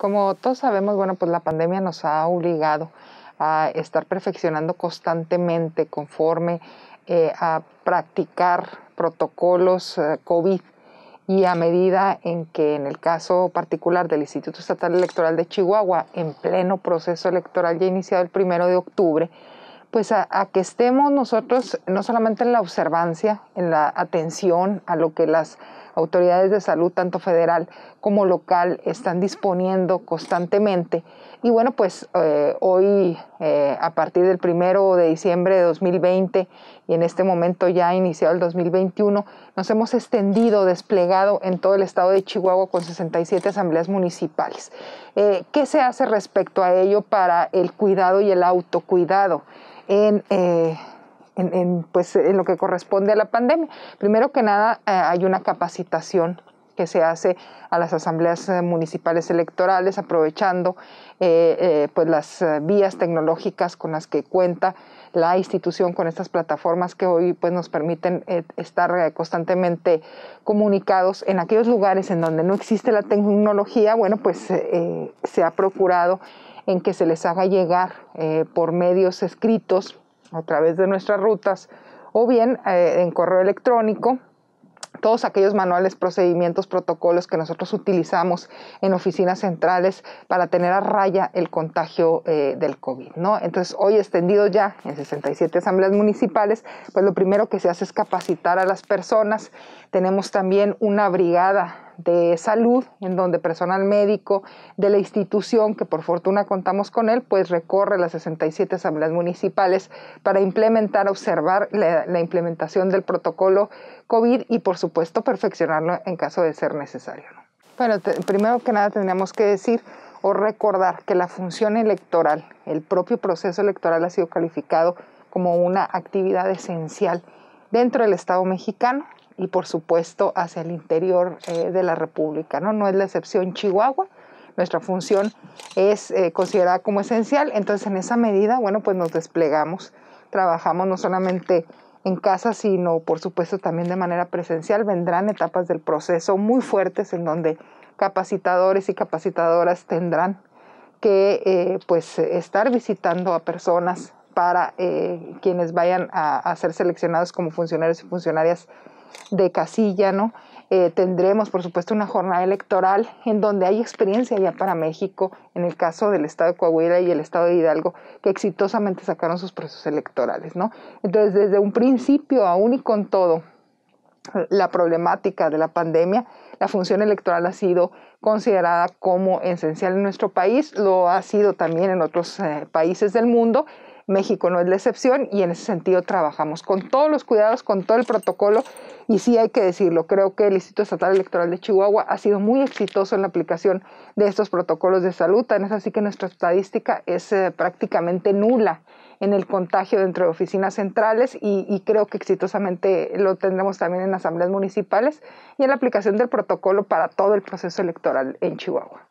Como todos sabemos, bueno, pues la pandemia nos ha obligado a estar perfeccionando constantemente conforme eh, a practicar protocolos eh, COVID y a medida en que en el caso particular del Instituto Estatal Electoral de Chihuahua, en pleno proceso electoral ya iniciado el primero de octubre, pues a, que estemos nosotros no solamente en la observancia, en la atención a lo que las autoridades de salud, tanto federal como local, están disponiendo constantemente. Y bueno, pues eh, hoy, eh, a partir del primero de diciembre de 2020 y en este momento ya iniciado el 2021, nos hemos extendido, desplegado en todo el estado de Chihuahua con 67 asambleas municipales. Eh, ¿Qué se hace respecto a ello para el cuidado y el autocuidado? En pues, en, lo que corresponde a la pandemia. Primero que nada, eh, hay una capacitación que se hace a las asambleas eh, municipales electorales, aprovechando eh, pues las vías tecnológicas con las que cuenta la institución, con estas plataformas que hoy pues, nos permiten estar constantemente comunicados en aquellos lugares en donde no existe la tecnología, bueno, pues se ha procurado en que se les haga llegar por medios escritos a través de nuestras rutas o bien eh, en correo electrónico todos aquellos manuales, procedimientos, protocolos que nosotros utilizamos en oficinas centrales para tener a raya el contagio eh, del COVID, ¿no? Entonces, hoy extendido ya en 67 asambleas municipales, pues lo primero que se hace es capacitar a las personas. Tenemos también una brigada de salud, en donde personal médico de la institución, que por fortuna contamos con él, pues recorre las 67 asambleas municipales para implementar, observar la, implementación del protocolo COVID y por supuesto perfeccionarlo en caso de ser necesario. Bueno, primero que nada tendríamos que decir o recordar que la función electoral, el propio proceso electoral ha sido calificado como una actividad esencial dentro del Estado mexicano y por supuesto hacia el interior eh, de la República. ¿no? no es la excepción Chihuahua, nuestra función es eh, considerada como esencial, entonces en esa medida, bueno, pues nos desplegamos, trabajamos no solamente en casa, sino por supuesto también de manera presencial. Vendrán etapas del proceso muy fuertes en donde capacitadores y capacitadoras tendrán que eh, pues estar visitando a personas para quienes vayan a, ser seleccionados como funcionarios y funcionarias de casilla, ¿no? Eh, tendremos, por supuesto, una jornada electoral en donde hay experiencia ya para México, en el caso del estado de Coahuila y el estado de Hidalgo, que exitosamente sacaron sus procesos electorales, ¿no? Entonces, desde un principio, aún y con todo, la problemática de la pandemia, la función electoral ha sido considerada como esencial en nuestro país, lo ha sido también en otros eh, países del mundo. México no es la excepción y en ese sentido trabajamos con todos los cuidados, con todo el protocolo y sí hay que decirlo, creo que el Instituto Estatal Electoral de Chihuahua ha sido muy exitoso en la aplicación de estos protocolos de salud, tan es así que nuestra estadística es eh, prácticamente nula en el contagio dentro de oficinas centrales y, y, creo que exitosamente lo tendremos también en asambleas municipales y en la aplicación del protocolo para todo el proceso electoral en Chihuahua.